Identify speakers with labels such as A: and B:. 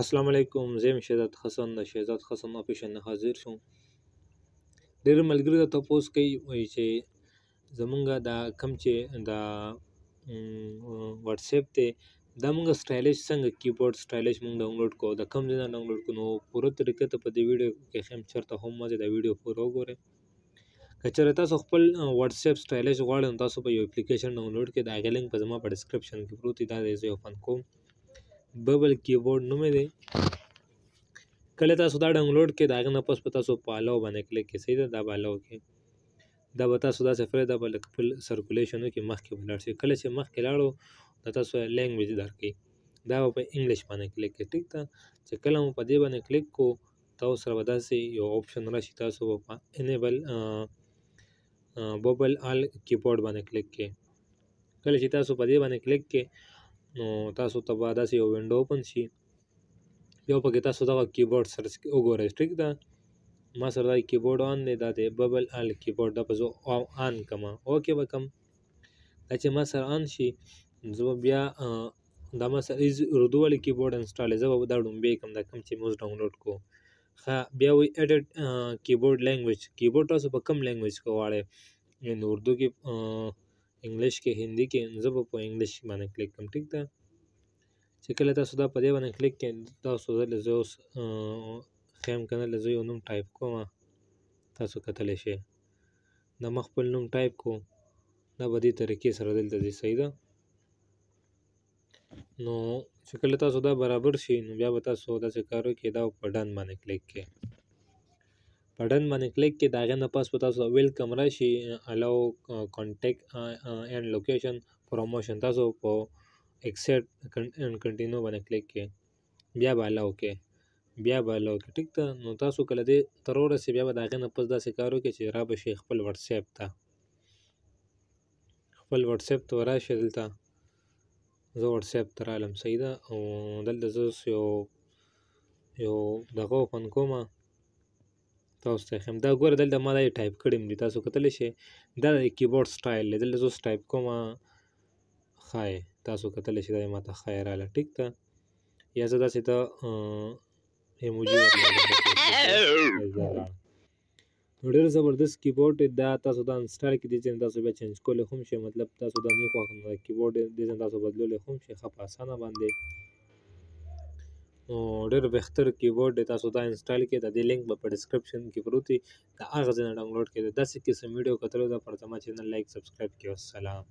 A: السلام علیکم زم شهزاد حسن د شهزاد حسن اپیشن حاضر شوم ډېر ملګری ته تاسو کوي وایي چې زمونږ دا کم چې دا واتس اپ ته دا موږ سټایلش څنګه کیبورډ سټایلش موږ ډاونلوډ کوو دا کم ځای ډاونلوډ کو نو پوره طریقه ته په دې ویډیو کې هم چرته هم مزه دا ویډیو پوره وګورئ که چېرته تاسو خپل واتس اپ سټایلش غواړئ نو تاسو په یو اپلیکیشن ډاونلوډ کې دا غلینګ په زما په ډسکرپشن کې پروت دی دا یې زه اوپن کوم ببل کیبورډ نوم دی کله تاسو دا ډاونلوډ کې دا غنه پس پتا سو پالو باندې کلیک کې سیده دا بالو کې دا به تاسو دا سفر دا بل خپل سرکولیشنو کې مخ کې ولاړ شي کله چې مخ کې لاړو دا تاسو لینګویج درکې دا په انګلیش باندې کلیک کې ټیک تا چې کله مو په دې باندې کلیک کو تاسو سره به داسې یو آپشن راشي تاسو به انیبل ببل آل کیبورډ باندې کلیک کې کله چې تاسو په دې باندې کلیک کې نو تاسو ته به داسې یو ونډو اوپن شي بیا پکې تاسو دغه کیبورډ سرچ وګورئ ټیک ده ما سره دا کیبورډ آن دی دا د ببل ال کیبورډ دا به زه آن کړم اوکې به کړم دا چې ما سره آن شي زه به بیا دا ما سره از اردو والی کیبورډ انسټال زه به دا ډومبې کړم دا کوم چې موږ ډاونلوډ کوو ښه بیا وایي ایډیټ کیبورډ لینګویج کیبورډ تاسو په کوم لینګویج کې غواړئ یعنې اردو کې انګلیش کې هندي کې زه به په انګلیش باندې کلیک کوم ټیک ده چې کله تاسو دا په دې باندې کلیک کړئ تاسو زه زه اوس خیم کنه له زه یو نوم ټایپ کوم تاسو کتلی شئ دا ما خپل نوم ټایپ کو دا به دې طریقې سره دلته ځي صحیح ده نو چې کله تاسو دا برابر شي نو بیا به تاسو داسې کار وکړئ دا په ډن باندې کلیک کړئ بټن باندې کلیک کې د هغې نه پس به تاسو ویلکم راشي الاو کانټیکټ اینډ لوکیشن پروموشن تاسو په اکسپټ اینډ کنټینیو باندې کلیک کې بیا به الاو کې بیا به الاو کې ټیک ده نو تاسو کله دې تر ورسې بیا به د هغې نه پس داسې کار وکړئ چې را به شي خپل وټسیپ ته خپل واتساپ ته راشي دلته زه واتساپ ته رالم صحیح ده او دلته زه اوس یو یو دغه اوپن کومه تاسو ته ښیم دا ګوره دلته ما دا ټایپ کړی م دي تاسو کتلی شئ دا د کیبورډ سټایل دی دلته زه اوس ټایپ کوم ښایي تاسو کتلی شئ دا ما ته ښایي راله ټیک ده یا زه داسې ته ایموجي نو ډېر زبردست کیبورډ دا تاسو دا انسټال کې دي چې تاسو بیا چینج کولی هم شئ مطلب تاسو دا نه خوښ کیبورډ دې تاسو بدلولی هم شئ ښه په اسانه باندې نو ډېر بهتر کیبورډ دی تاسو دا انسټال کړئ د دې لینک به په ډسکرپشن کې پروت وي د هغه ځای نه ډاونلوډ کړئ د داسې قسم ویډیو کتلو دپاره زما چینل لایک سبسکرایب کړئ وسلام